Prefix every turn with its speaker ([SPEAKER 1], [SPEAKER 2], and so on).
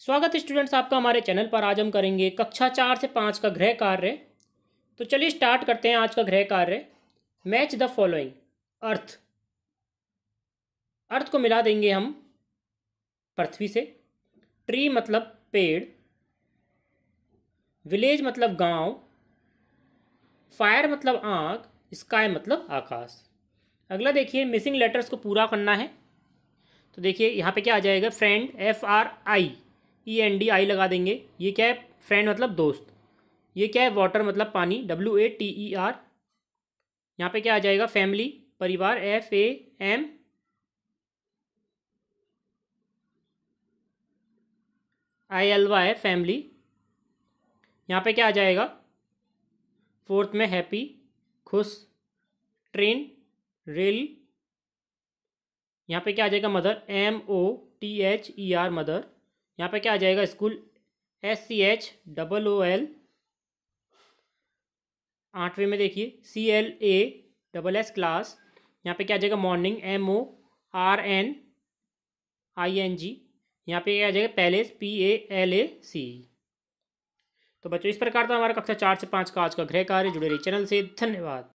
[SPEAKER 1] स्वागत है स्टूडेंट्स आपका हमारे चैनल पर आज हम करेंगे कक्षा चार से पाँच का गृह कार्य तो चलिए स्टार्ट करते हैं आज का गृह कार्य मैच द फॉलोइंग अर्थ अर्थ को मिला देंगे हम पृथ्वी से ट्री मतलब पेड़ विलेज मतलब गांव फायर मतलब आग स्काई मतलब आकाश अगला देखिए मिसिंग लेटर्स को पूरा करना है तो देखिए यहाँ पे क्या आ जाएगा friend F R I E N D I लगा देंगे ये क्या है फ्रेंड मतलब दोस्त ये क्या है वाटर मतलब पानी W A T E R यहाँ पे क्या आ जाएगा फैमिली परिवार F A M I L Y है फैमिली यहाँ पे क्या आ जाएगा फोर्थ में हैप्पी खुश ट्रेन रेल यहाँ पे क्या आ जाएगा mother M O T H E R mother यहाँ पे क्या आ जाएगा school S C H double O L आठवें में देखिए C L A double S class यहाँ पे क्या आ जाएगा morning M O R N I N G यहाँ पे क्या आ जाएगा palace P A L A C तो बच्चों इस प्रकार था हमारा कक्षा चार से पाँच का आज का गृह कार्य जुड़े रही चैनल से धन्यवाद